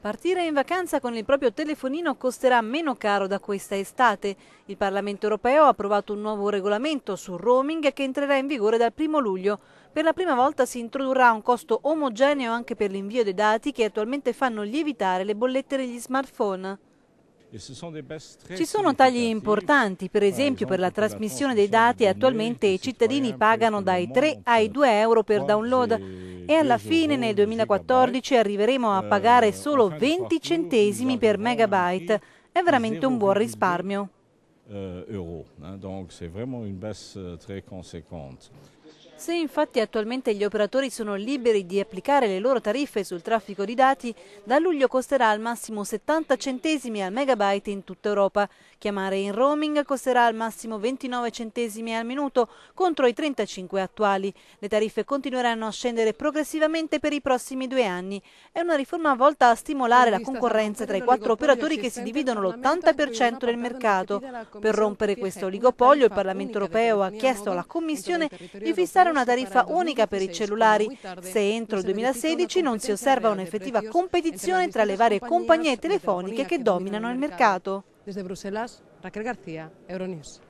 Partire in vacanza con il proprio telefonino costerà meno caro da questa estate. Il Parlamento europeo ha approvato un nuovo regolamento sul roaming che entrerà in vigore dal 1 luglio. Per la prima volta si introdurrà un costo omogeneo anche per l'invio dei dati che attualmente fanno lievitare le bollette degli smartphone. Ci sono tagli importanti, per esempio per la trasmissione dei dati attualmente i cittadini pagano dai 3 ai 2 euro per download e alla fine nel 2014 arriveremo a euh, pagare solo 20 centesimi per megabyte. È veramente un buon risparmio. Euh, euro, donc c'est vraiment une baisse euh, très conséquente. Se infatti attualmente gli operatori sono liberi di applicare le loro tariffe sul traffico di dati, da luglio costerà al massimo 70 centesimi al megabyte in tutta Europa. Chiamare in roaming costerà al massimo 29 centesimi al minuto contro i 35 attuali. Le tariffe continueranno a scendere progressivamente per i prossimi due anni. È una riforma volta a stimolare la concorrenza tra i quattro operatori che si dividono l'80% del mercato. Per rompere questo oligopolio il Parlamento europeo ha chiesto alla Commissione di fissare applicare una tariffa unica per i cellulari se entro il 2016 non si osserva un'effettiva competizione tra le varie compagnie telefoniche che dominano il mercato. Desde Bruselas, Raquel García, Euronews.